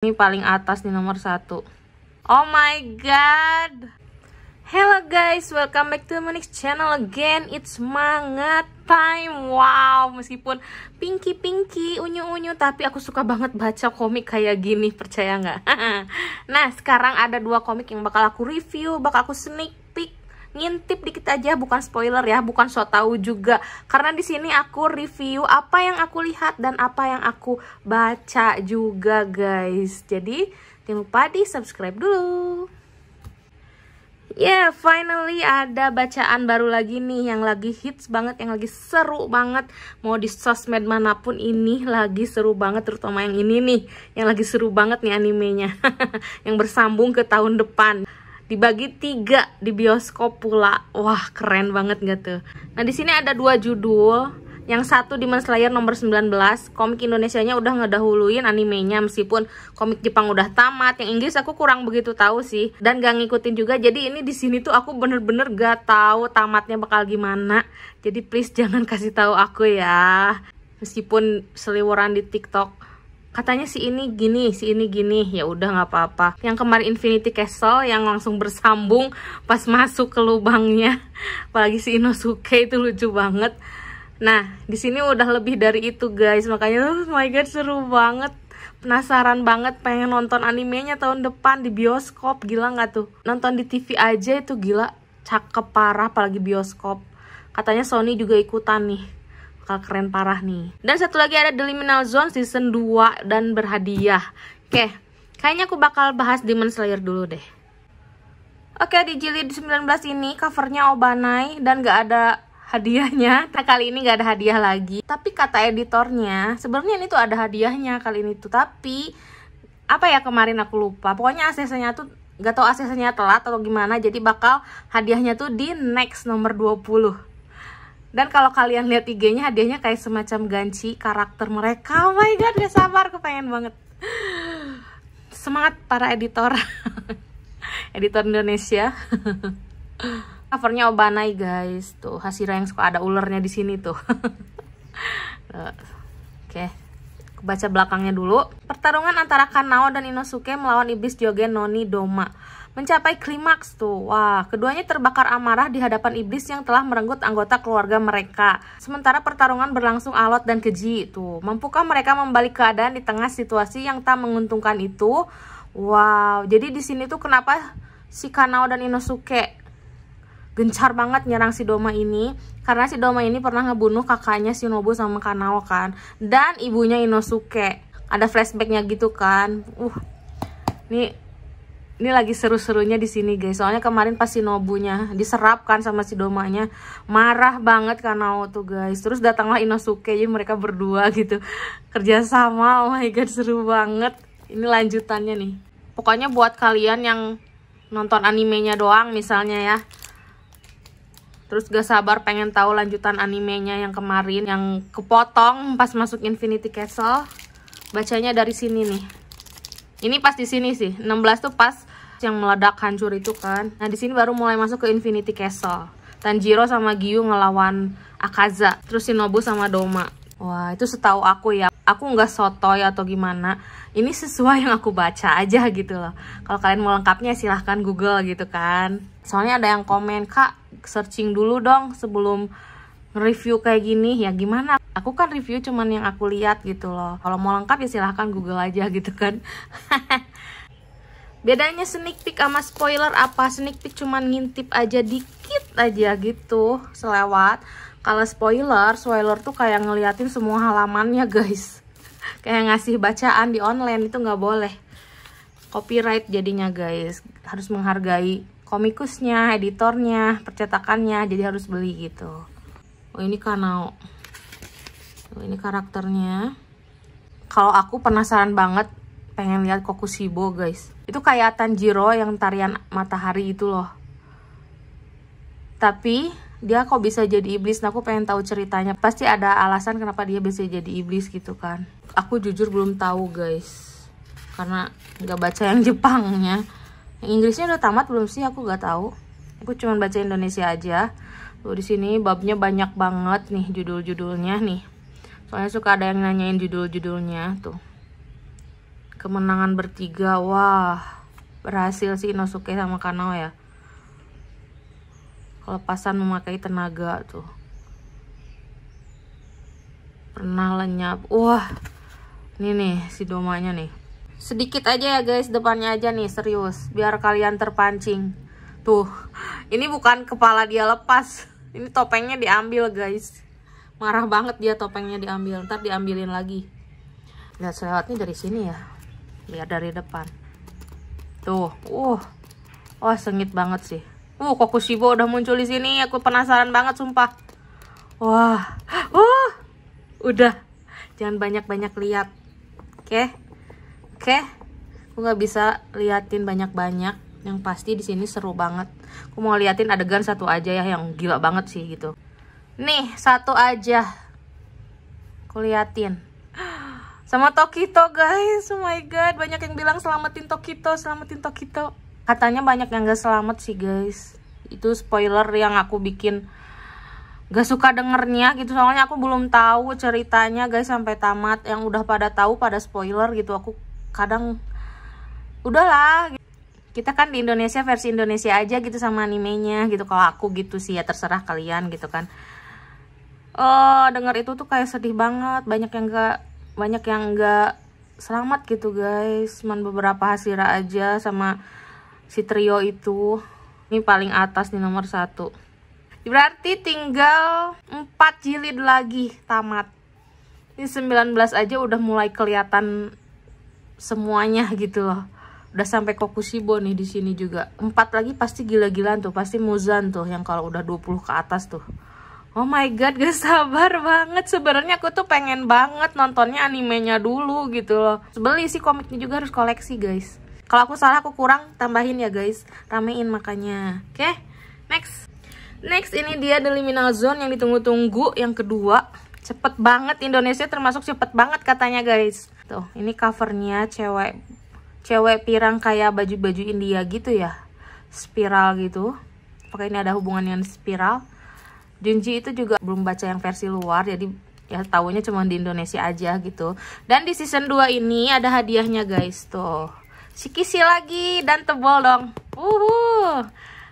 Ini paling atas nih nomor satu. Oh my god. Hello guys, welcome back to my next channel again. It's semangat time. Wow, meskipun pinky-pinky, unyu-unyu, tapi aku suka banget baca komik kayak gini, percaya nggak? nah, sekarang ada dua komik yang bakal aku review, bakal aku sneak ngintip dikit aja bukan spoiler ya bukan so tau juga karena di sini aku review apa yang aku lihat dan apa yang aku baca juga guys jadi jangan lupa di subscribe dulu Yeah, finally ada bacaan baru lagi nih yang lagi hits banget, yang lagi seru banget. Mau di sosmed manapun ini lagi seru banget, terutama yang ini nih, yang lagi seru banget nih animenya, yang bersambung ke tahun depan dibagi tiga di bioskop pula wah keren banget gak tuh nah di sini ada dua judul yang satu Demon Slayer nomor 19 komik Indonesia-nya udah ngedahuluin animenya meskipun komik Jepang udah tamat yang Inggris aku kurang begitu tahu sih dan gak ngikutin juga jadi ini di sini tuh aku bener-bener gak tahu tamatnya bakal gimana jadi please jangan kasih tahu aku ya meskipun seliweran di TikTok katanya si ini gini, si ini gini, ya udah nggak apa-apa. Yang kemarin Infinity Castle yang langsung bersambung pas masuk ke lubangnya, apalagi si Inosuke itu lucu banget. Nah, di sini udah lebih dari itu guys, makanya oh my god seru banget. Penasaran banget pengen nonton animenya tahun depan di bioskop, gila nggak tuh? Nonton di TV aja itu gila, cakep parah apalagi bioskop. Katanya Sony juga ikutan nih bakal keren parah nih. Dan satu lagi ada The Liminal Zone season 2 dan berhadiah. Oke, kayaknya aku bakal bahas Demon Slayer dulu deh. Oke, di jilid 19 ini covernya Obanai dan gak ada hadiahnya. Nah, kali ini gak ada hadiah lagi. Tapi kata editornya, sebenarnya ini tuh ada hadiahnya kali ini tuh. Tapi, apa ya kemarin aku lupa. Pokoknya asesnya tuh gak tau asesnya telat atau gimana. Jadi bakal hadiahnya tuh di next nomor 20. Dan kalau kalian lihat IG-nya hadiahnya kayak semacam ganci karakter mereka. Oh my god, gak sabar, aku pengen banget. Semangat para editor. editor Indonesia. Covernya Obanai guys. Tuh, Hasira yang suka ada ulernya di sini tuh. Eh, oke. Okay. baca belakangnya dulu. Pertarungan antara Kanao dan Inosuke melawan iblis Jogen Noni Doma mencapai klimaks tuh. Wah, keduanya terbakar amarah di hadapan iblis yang telah merenggut anggota keluarga mereka. Sementara pertarungan berlangsung alot dan keji itu, Mampukah mereka membalik keadaan di tengah situasi yang tak menguntungkan itu? Wow, jadi di sini tuh kenapa si Kanao dan Inosuke gencar banget nyerang si Doma ini karena si Doma ini pernah ngebunuh kakaknya Shinobu sama Kanao kan dan ibunya Inosuke ada flashbacknya gitu kan uh nih ini lagi seru-serunya di sini guys. Soalnya kemarin pas si Nobunya diserapkan sama si Domanya marah banget karena tuh guys. Terus datanglah Inosuke jadi mereka berdua gitu kerjasama. Oh my god seru banget. Ini lanjutannya nih. Pokoknya buat kalian yang nonton animenya doang misalnya ya. Terus gak sabar pengen tahu lanjutan animenya yang kemarin yang kepotong pas masuk Infinity Castle. Bacanya dari sini nih ini pas di sini sih 16 tuh pas yang meledak hancur itu kan. Nah, di sini baru mulai masuk ke Infinity Castle. Tanjiro sama Gyu ngelawan Akaza, terus Shinobu sama Doma. Wah, itu setahu aku ya. Aku nggak sotoy atau gimana. Ini sesuai yang aku baca aja gitu loh. Kalau kalian mau lengkapnya silahkan Google gitu kan. Soalnya ada yang komen, Kak, searching dulu dong sebelum review kayak gini ya gimana aku kan review cuman yang aku lihat gitu loh kalau mau lengkap ya silahkan google aja gitu kan Bedanya sneak peek sama spoiler apa? Sneak peek cuman ngintip aja dikit aja gitu, selewat. Kalau spoiler, spoiler tuh kayak ngeliatin semua halamannya guys. kayak ngasih bacaan di online itu nggak boleh. Copyright jadinya guys. Harus menghargai komikusnya, editornya, percetakannya. Jadi harus beli gitu. Oh ini kanau Oh, ini karakternya. Kalau aku penasaran banget pengen lihat kokushibo guys itu kayak tanjiro yang tarian matahari itu loh tapi dia kok bisa jadi iblis nah aku pengen tahu ceritanya pasti ada alasan kenapa dia bisa jadi iblis gitu kan aku jujur belum tahu guys karena nggak baca yang Jepangnya yang Inggrisnya udah tamat belum sih aku nggak tahu aku cuma baca Indonesia aja lu di sini babnya banyak banget nih judul-judulnya nih. Soalnya suka ada yang nanyain judul-judulnya tuh kemenangan bertiga wah berhasil sih nosuke sama Kanao ya kelepasan memakai tenaga tuh pernah lenyap wah ini nih si domanya nih sedikit aja ya guys depannya aja nih serius biar kalian terpancing tuh ini bukan kepala dia lepas ini topengnya diambil guys marah banget dia topengnya diambil ntar diambilin lagi lihat selewatnya dari sini ya lihat dari depan tuh uh oh sengit banget sih uh kokushibo udah muncul di sini aku penasaran banget sumpah wah uh udah jangan banyak-banyak lihat oke okay. oke okay. aku nggak bisa liatin banyak-banyak yang pasti di sini seru banget aku mau liatin adegan satu aja ya yang gila banget sih gitu nih satu aja aku liatin sama Tokito guys oh my god banyak yang bilang selamatin Tokito selamatin Tokito katanya banyak yang gak selamat sih guys itu spoiler yang aku bikin gak suka dengernya gitu soalnya aku belum tahu ceritanya guys sampai tamat yang udah pada tahu pada spoiler gitu aku kadang udahlah gitu kita kan di Indonesia versi Indonesia aja gitu sama animenya gitu kalau aku gitu sih ya terserah kalian gitu kan oh denger itu tuh kayak sedih banget banyak yang gak banyak yang nggak selamat gitu guys cuman beberapa hasira aja sama si trio itu ini paling atas di nomor satu berarti tinggal 4 jilid lagi tamat ini 19 aja udah mulai kelihatan semuanya gitu loh udah sampai kokushibo nih di sini juga empat lagi pasti gila-gilaan tuh pasti muzan tuh yang kalau udah 20 ke atas tuh Oh my god, gak sabar banget. Sebenarnya aku tuh pengen banget nontonnya animenya dulu gitu loh. Beli sih komiknya juga harus koleksi guys. Kalau aku salah aku kurang, tambahin ya guys. Ramein makanya. Oke, okay? next. Next ini dia The Liminal Zone yang ditunggu-tunggu yang kedua. Cepet banget Indonesia termasuk cepet banget katanya guys. Tuh, ini covernya cewek cewek pirang kayak baju-baju India gitu ya. Spiral gitu. Apakah ini ada hubungan hubungannya spiral? Junji itu juga belum baca yang versi luar jadi ya tahunya cuma di Indonesia aja gitu. Dan di season 2 ini ada hadiahnya guys tuh. Sikisi lagi dan tebal dong. uhuh.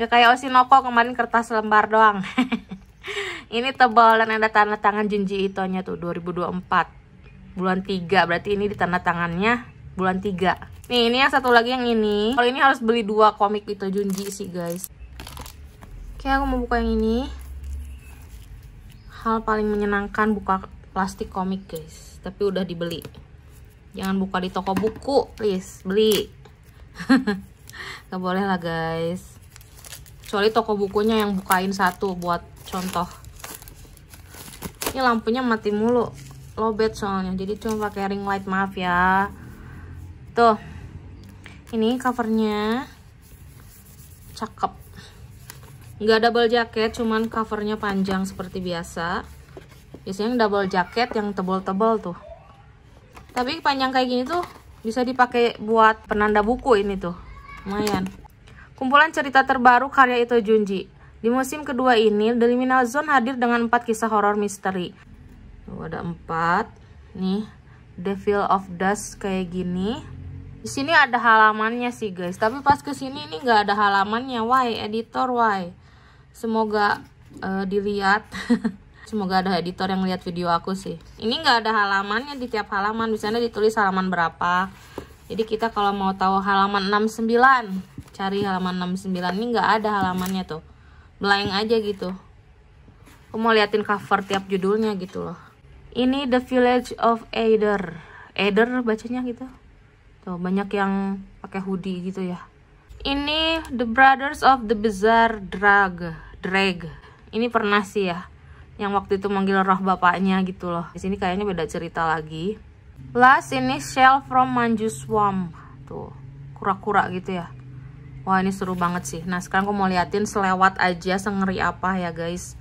Gak ya kayak osinoko kemarin kertas lembar doang. ini tebal dan ada tanda tangan Junji Itonya tuh 2024. Bulan 3 berarti ini di tanda tangannya bulan 3. Nih, ini yang satu lagi yang ini. Kalau ini harus beli dua komik itu Junji sih, guys. Oke, aku mau buka yang ini hal paling menyenangkan buka plastik komik guys tapi udah dibeli jangan buka di toko buku please beli Gak boleh lah guys kecuali toko bukunya yang bukain satu buat contoh ini lampunya mati mulu lobet soalnya jadi cuma pakai ring light maaf ya tuh ini covernya cakep nggak double jaket cuman covernya panjang seperti biasa biasanya double jaket yang tebal-tebal tuh tapi panjang kayak gini tuh bisa dipakai buat penanda buku ini tuh lumayan kumpulan cerita terbaru karya itu Junji di musim kedua ini The Liminal Zone hadir dengan empat kisah horor misteri tuh, ada empat nih Devil of Dust kayak gini di sini ada halamannya sih guys tapi pas kesini ini nggak ada halamannya why editor why semoga uh, dilihat semoga ada editor yang lihat video aku sih ini nggak ada halamannya di tiap halaman misalnya ditulis halaman berapa jadi kita kalau mau tahu halaman 69 cari halaman 69 ini nggak ada halamannya tuh blank aja gitu aku mau liatin cover tiap judulnya gitu loh ini The Village of Eder Eder bacanya gitu tuh banyak yang pakai hoodie gitu ya ini The Brothers of the Bizarre Drag Drag ini pernah sih ya yang waktu itu manggil roh bapaknya gitu loh di sini kayaknya beda cerita lagi last ini Shell from Manju Swamp tuh kura-kura gitu ya wah ini seru banget sih nah sekarang aku mau liatin selewat aja sengeri apa ya guys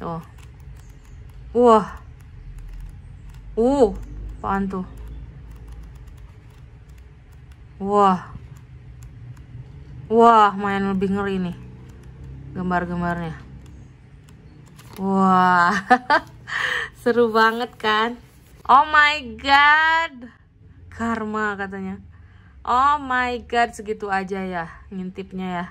tuh wah uh apaan tuh wah Wah, main lebih ngeri nih. Gambar-gambarnya. Wah. Seru banget kan? Oh my god. Karma katanya. Oh my god, segitu aja ya ngintipnya ya.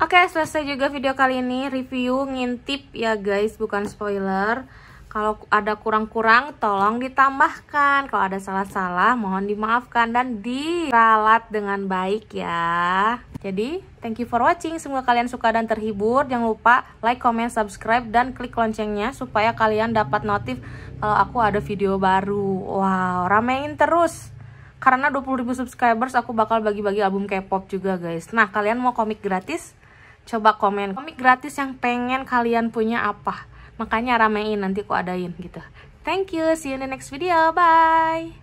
Oke, okay, selesai juga video kali ini review ngintip ya guys, bukan spoiler. Kalau ada kurang-kurang tolong ditambahkan. Kalau ada salah-salah mohon dimaafkan dan diralat dengan baik ya. Jadi, thank you for watching. Semoga kalian suka dan terhibur. Jangan lupa like, comment, subscribe, dan klik loncengnya supaya kalian dapat notif kalau aku ada video baru. Wow, ramein terus! Karena 20.000 subscribers, aku bakal bagi-bagi album K-pop juga, guys. Nah, kalian mau komik gratis? Coba komen. Komik gratis yang pengen kalian punya apa? Makanya ramein, nanti aku adain gitu. Thank you, see you in the next video. Bye!